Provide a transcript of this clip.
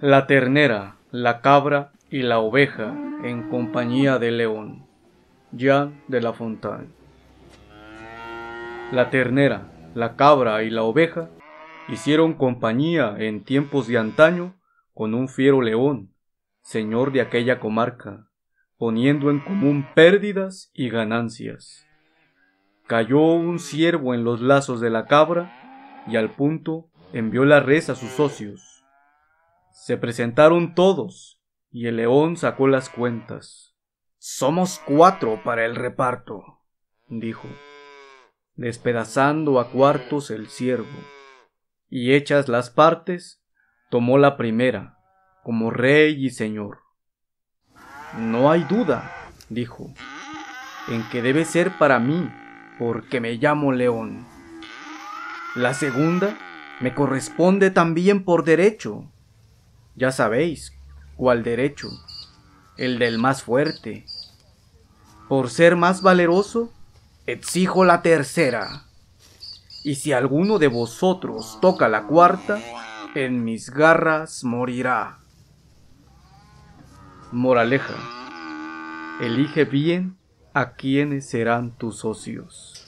la ternera, la cabra y la oveja en compañía de león. ya de la fontana. La ternera, la cabra y la oveja hicieron compañía en tiempos de antaño con un fiero león, señor de aquella comarca, poniendo en común pérdidas y ganancias. Cayó un ciervo en los lazos de la cabra y al punto envió la res a sus socios se presentaron todos, y el león sacó las cuentas. Somos cuatro para el reparto, dijo, despedazando a cuartos el ciervo. Y hechas las partes, tomó la primera, como rey y señor. No hay duda, dijo, en que debe ser para mí, porque me llamo león. La segunda me corresponde también por derecho, ya sabéis cuál derecho, el del más fuerte. Por ser más valeroso, exijo la tercera. Y si alguno de vosotros toca la cuarta, en mis garras morirá. Moraleja, elige bien a quienes serán tus socios.